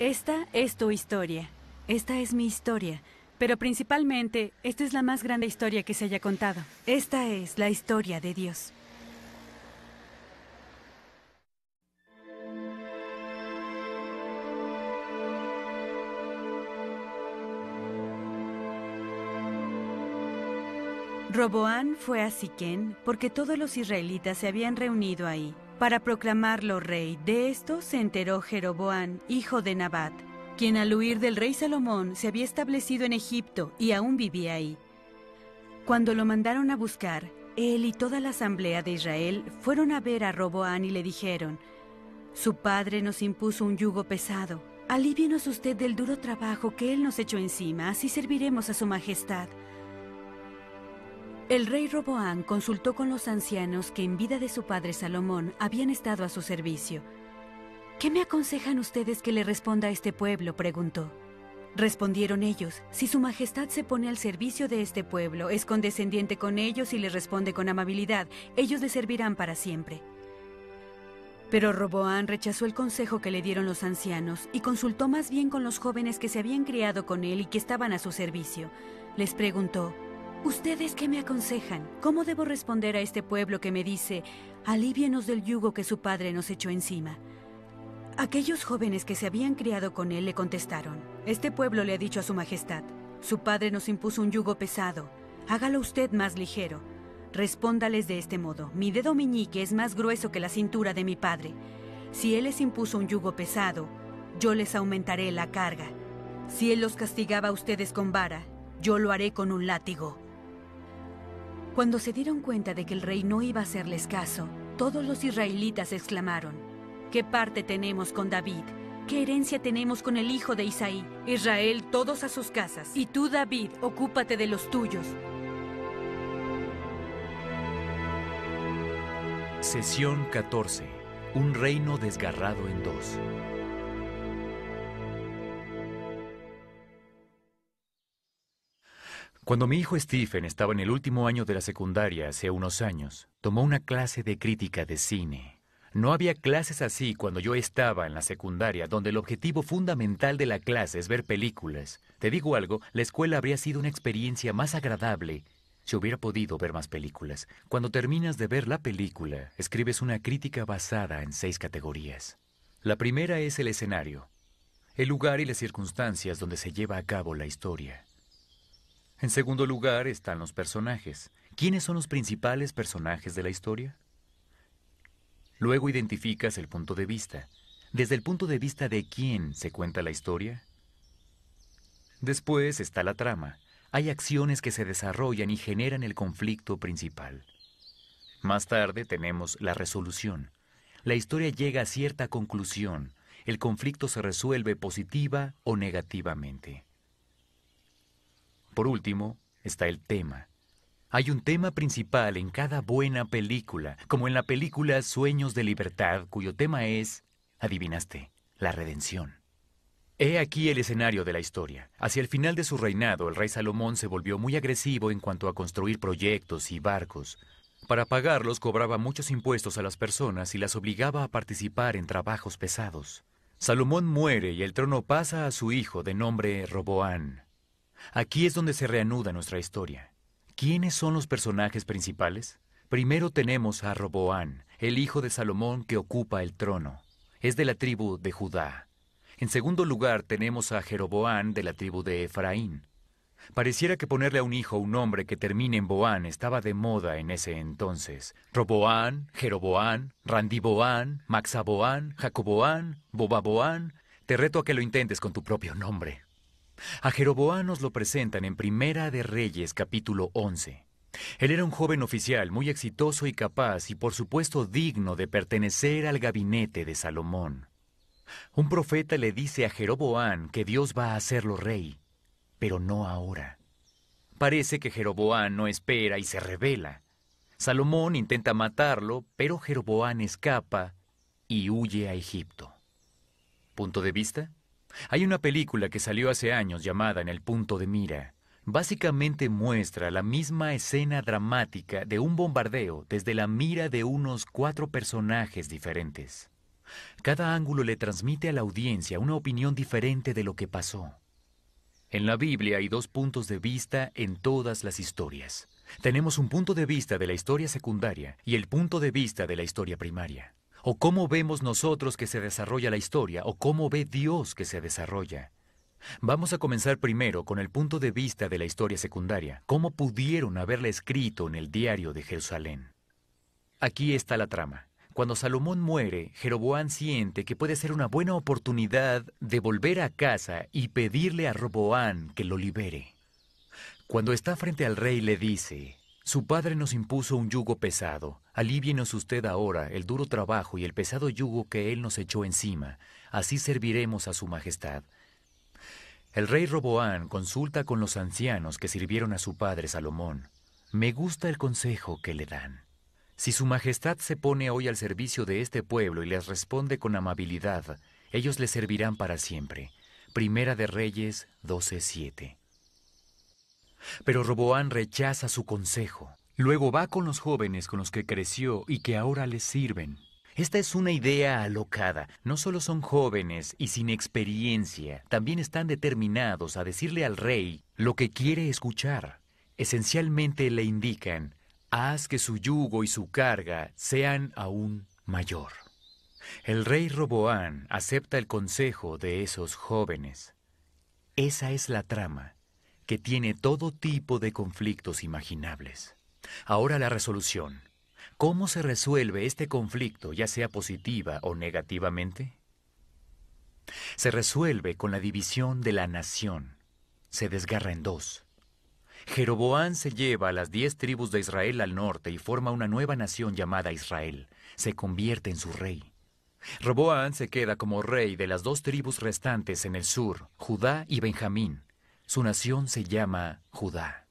Esta es tu historia. Esta es mi historia. Pero principalmente, esta es la más grande historia que se haya contado. Esta es la historia de Dios. Roboán fue a Siquén porque todos los israelitas se habían reunido ahí para proclamarlo rey. De esto se enteró Jeroboán, hijo de Nabat, quien al huir del rey Salomón se había establecido en Egipto y aún vivía ahí. Cuando lo mandaron a buscar, él y toda la asamblea de Israel fueron a ver a Roboán y le dijeron, Su padre nos impuso un yugo pesado, alívienos usted del duro trabajo que él nos echó encima, así serviremos a su majestad. El rey Roboán consultó con los ancianos que en vida de su padre Salomón habían estado a su servicio. ¿Qué me aconsejan ustedes que le responda a este pueblo? preguntó. Respondieron ellos, si su majestad se pone al servicio de este pueblo, es condescendiente con ellos y le responde con amabilidad, ellos le servirán para siempre. Pero Roboán rechazó el consejo que le dieron los ancianos y consultó más bien con los jóvenes que se habían criado con él y que estaban a su servicio. Les preguntó, ¿Ustedes qué me aconsejan? ¿Cómo debo responder a este pueblo que me dice, alivienos del yugo que su padre nos echó encima? Aquellos jóvenes que se habían criado con él le contestaron, este pueblo le ha dicho a su majestad, su padre nos impuso un yugo pesado, hágalo usted más ligero. Respóndales de este modo, mi dedo meñique es más grueso que la cintura de mi padre. Si él les impuso un yugo pesado, yo les aumentaré la carga. Si él los castigaba a ustedes con vara, yo lo haré con un látigo. Cuando se dieron cuenta de que el rey no iba a hacerles caso, todos los israelitas exclamaron, ¿qué parte tenemos con David? ¿Qué herencia tenemos con el hijo de Isaí? Israel, todos a sus casas. Y tú, David, ocúpate de los tuyos. Sesión 14. Un reino desgarrado en dos. Cuando mi hijo Stephen estaba en el último año de la secundaria hace unos años, tomó una clase de crítica de cine. No había clases así cuando yo estaba en la secundaria, donde el objetivo fundamental de la clase es ver películas. Te digo algo, la escuela habría sido una experiencia más agradable si hubiera podido ver más películas. Cuando terminas de ver la película, escribes una crítica basada en seis categorías. La primera es el escenario, el lugar y las circunstancias donde se lleva a cabo la historia. En segundo lugar están los personajes. ¿Quiénes son los principales personajes de la historia? Luego identificas el punto de vista. ¿Desde el punto de vista de quién se cuenta la historia? Después está la trama. Hay acciones que se desarrollan y generan el conflicto principal. Más tarde tenemos la resolución. La historia llega a cierta conclusión. El conflicto se resuelve positiva o negativamente. Por último, está el tema. Hay un tema principal en cada buena película, como en la película Sueños de Libertad, cuyo tema es, adivinaste, la redención. He aquí el escenario de la historia. Hacia el final de su reinado, el rey Salomón se volvió muy agresivo en cuanto a construir proyectos y barcos. Para pagarlos cobraba muchos impuestos a las personas y las obligaba a participar en trabajos pesados. Salomón muere y el trono pasa a su hijo de nombre Roboán. Aquí es donde se reanuda nuestra historia. ¿Quiénes son los personajes principales? Primero tenemos a Roboán, el hijo de Salomón que ocupa el trono. Es de la tribu de Judá. En segundo lugar tenemos a Jeroboán de la tribu de Efraín. Pareciera que ponerle a un hijo un nombre que termine en Boán estaba de moda en ese entonces. Roboán, Jeroboán, Randiboán, Maxaboán, Jacoboán, Bobaboán. Te reto a que lo intentes con tu propio nombre. A Jeroboán nos lo presentan en Primera de Reyes, capítulo 11. Él era un joven oficial muy exitoso y capaz y por supuesto digno de pertenecer al gabinete de Salomón. Un profeta le dice a Jeroboán que Dios va a hacerlo rey, pero no ahora. Parece que Jeroboán no espera y se revela. Salomón intenta matarlo, pero Jeroboán escapa y huye a Egipto. ¿Punto de vista? Hay una película que salió hace años llamada En el punto de mira. Básicamente muestra la misma escena dramática de un bombardeo desde la mira de unos cuatro personajes diferentes. Cada ángulo le transmite a la audiencia una opinión diferente de lo que pasó. En la Biblia hay dos puntos de vista en todas las historias. Tenemos un punto de vista de la historia secundaria y el punto de vista de la historia primaria o cómo vemos nosotros que se desarrolla la historia, o cómo ve Dios que se desarrolla. Vamos a comenzar primero con el punto de vista de la historia secundaria, cómo pudieron haberla escrito en el diario de Jerusalén. Aquí está la trama. Cuando Salomón muere, Jeroboán siente que puede ser una buena oportunidad de volver a casa y pedirle a Roboán que lo libere. Cuando está frente al rey le dice, su padre nos impuso un yugo pesado. alivienos usted ahora el duro trabajo y el pesado yugo que él nos echó encima. Así serviremos a su majestad. El rey Roboán consulta con los ancianos que sirvieron a su padre Salomón. Me gusta el consejo que le dan. Si su majestad se pone hoy al servicio de este pueblo y les responde con amabilidad, ellos le servirán para siempre. Primera de Reyes 12:7. Pero Roboán rechaza su consejo. Luego va con los jóvenes con los que creció y que ahora le sirven. Esta es una idea alocada. No solo son jóvenes y sin experiencia, también están determinados a decirle al rey lo que quiere escuchar. Esencialmente le indican, haz que su yugo y su carga sean aún mayor. El rey Roboán acepta el consejo de esos jóvenes. Esa es la trama que tiene todo tipo de conflictos imaginables. Ahora la resolución. ¿Cómo se resuelve este conflicto, ya sea positiva o negativamente? Se resuelve con la división de la nación. Se desgarra en dos. Jeroboán se lleva a las diez tribus de Israel al norte y forma una nueva nación llamada Israel. Se convierte en su rey. Roboán se queda como rey de las dos tribus restantes en el sur, Judá y Benjamín. Su nación se llama Judá.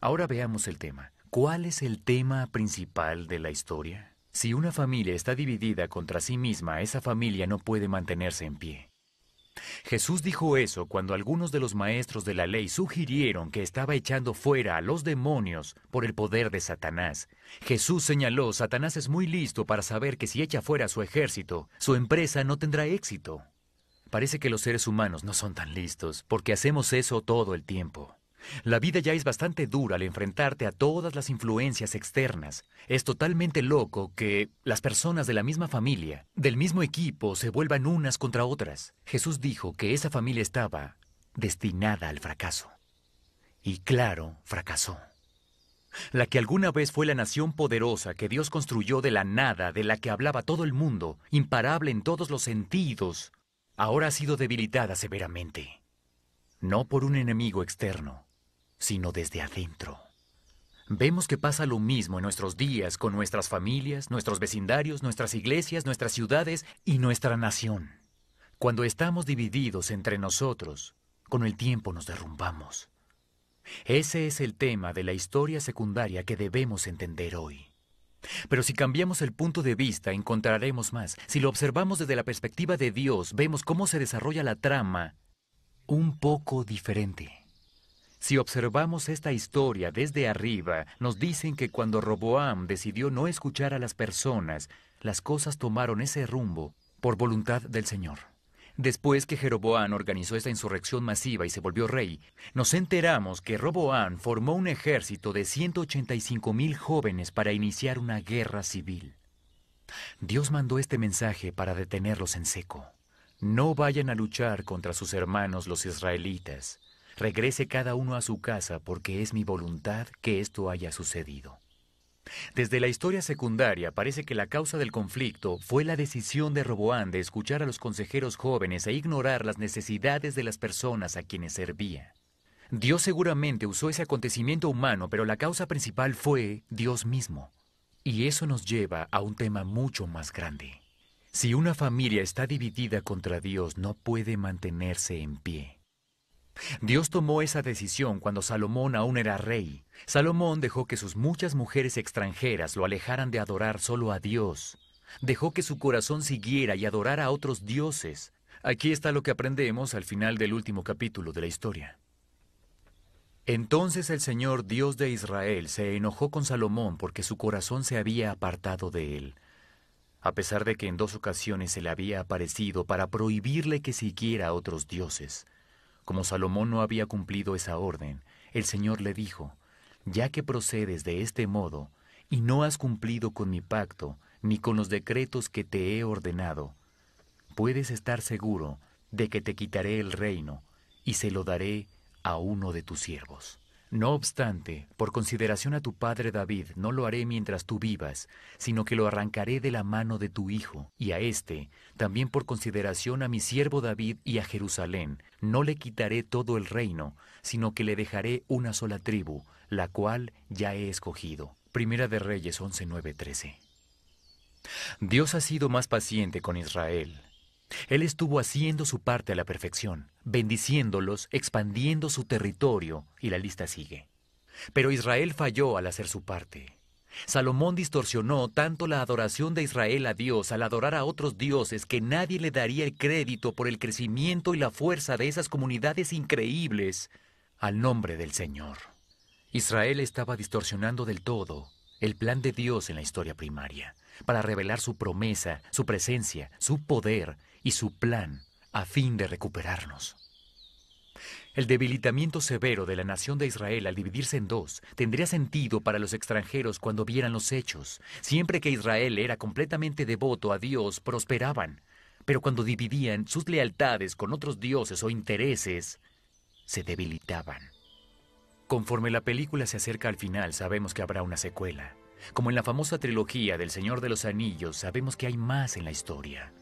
Ahora veamos el tema. ¿Cuál es el tema principal de la historia? Si una familia está dividida contra sí misma, esa familia no puede mantenerse en pie. Jesús dijo eso cuando algunos de los maestros de la ley sugirieron que estaba echando fuera a los demonios por el poder de Satanás. Jesús señaló, Satanás es muy listo para saber que si echa fuera a su ejército, su empresa no tendrá éxito. Parece que los seres humanos no son tan listos, porque hacemos eso todo el tiempo. La vida ya es bastante dura al enfrentarte a todas las influencias externas. Es totalmente loco que las personas de la misma familia, del mismo equipo, se vuelvan unas contra otras. Jesús dijo que esa familia estaba destinada al fracaso. Y claro, fracasó. La que alguna vez fue la nación poderosa que Dios construyó de la nada, de la que hablaba todo el mundo, imparable en todos los sentidos, ahora ha sido debilitada severamente, no por un enemigo externo, sino desde adentro. Vemos que pasa lo mismo en nuestros días con nuestras familias, nuestros vecindarios, nuestras iglesias, nuestras ciudades y nuestra nación. Cuando estamos divididos entre nosotros, con el tiempo nos derrumbamos. Ese es el tema de la historia secundaria que debemos entender hoy. Pero si cambiamos el punto de vista, encontraremos más. Si lo observamos desde la perspectiva de Dios, vemos cómo se desarrolla la trama un poco diferente. Si observamos esta historia desde arriba, nos dicen que cuando Roboam decidió no escuchar a las personas, las cosas tomaron ese rumbo por voluntad del Señor. Después que Jeroboán organizó esta insurrección masiva y se volvió rey, nos enteramos que Roboán formó un ejército de 185 mil jóvenes para iniciar una guerra civil. Dios mandó este mensaje para detenerlos en seco. No vayan a luchar contra sus hermanos los israelitas. Regrese cada uno a su casa porque es mi voluntad que esto haya sucedido. Desde la historia secundaria parece que la causa del conflicto fue la decisión de Roboán de escuchar a los consejeros jóvenes e ignorar las necesidades de las personas a quienes servía. Dios seguramente usó ese acontecimiento humano, pero la causa principal fue Dios mismo. Y eso nos lleva a un tema mucho más grande. Si una familia está dividida contra Dios, no puede mantenerse en pie. Dios tomó esa decisión cuando Salomón aún era rey. Salomón dejó que sus muchas mujeres extranjeras lo alejaran de adorar solo a Dios. Dejó que su corazón siguiera y adorara a otros dioses. Aquí está lo que aprendemos al final del último capítulo de la historia. Entonces el Señor Dios de Israel se enojó con Salomón porque su corazón se había apartado de él, a pesar de que en dos ocasiones se le había aparecido para prohibirle que siguiera a otros dioses. Como Salomón no había cumplido esa orden, el Señor le dijo, Ya que procedes de este modo, y no has cumplido con mi pacto, ni con los decretos que te he ordenado, puedes estar seguro de que te quitaré el reino, y se lo daré a uno de tus siervos. No obstante, por consideración a tu padre David, no lo haré mientras tú vivas, sino que lo arrancaré de la mano de tu hijo, y a éste, también por consideración a mi siervo David y a Jerusalén, no le quitaré todo el reino, sino que le dejaré una sola tribu, la cual ya he escogido. Primera de Reyes 11.9.13 Dios ha sido más paciente con Israel él estuvo haciendo su parte a la perfección, bendiciéndolos, expandiendo su territorio, y la lista sigue. Pero Israel falló al hacer su parte. Salomón distorsionó tanto la adoración de Israel a Dios al adorar a otros dioses que nadie le daría el crédito por el crecimiento y la fuerza de esas comunidades increíbles al nombre del Señor. Israel estaba distorsionando del todo el plan de Dios en la historia primaria, para revelar su promesa, su presencia, su poder y su plan a fin de recuperarnos. El debilitamiento severo de la nación de Israel al dividirse en dos tendría sentido para los extranjeros cuando vieran los hechos. Siempre que Israel era completamente devoto a Dios, prosperaban. Pero cuando dividían sus lealtades con otros dioses o intereses, se debilitaban. Conforme la película se acerca al final, sabemos que habrá una secuela. Como en la famosa trilogía del Señor de los Anillos, sabemos que hay más en la historia.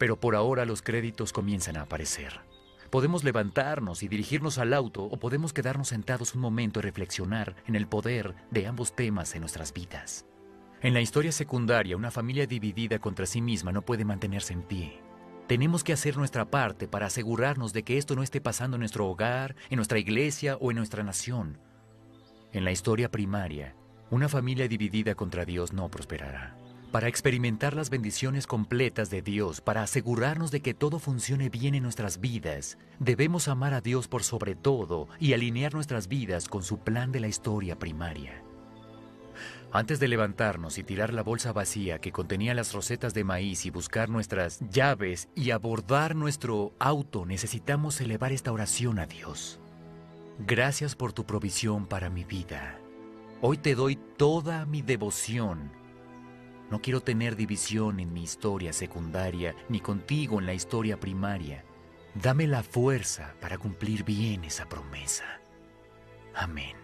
Pero por ahora los créditos comienzan a aparecer. Podemos levantarnos y dirigirnos al auto o podemos quedarnos sentados un momento y reflexionar en el poder de ambos temas en nuestras vidas. En la historia secundaria, una familia dividida contra sí misma no puede mantenerse en pie. Tenemos que hacer nuestra parte para asegurarnos de que esto no esté pasando en nuestro hogar, en nuestra iglesia o en nuestra nación. En la historia primaria, una familia dividida contra Dios no prosperará para experimentar las bendiciones completas de Dios, para asegurarnos de que todo funcione bien en nuestras vidas, debemos amar a Dios por sobre todo y alinear nuestras vidas con su plan de la historia primaria. Antes de levantarnos y tirar la bolsa vacía que contenía las rosetas de maíz y buscar nuestras llaves y abordar nuestro auto, necesitamos elevar esta oración a Dios. Gracias por tu provisión para mi vida. Hoy te doy toda mi devoción no quiero tener división en mi historia secundaria ni contigo en la historia primaria. Dame la fuerza para cumplir bien esa promesa. Amén.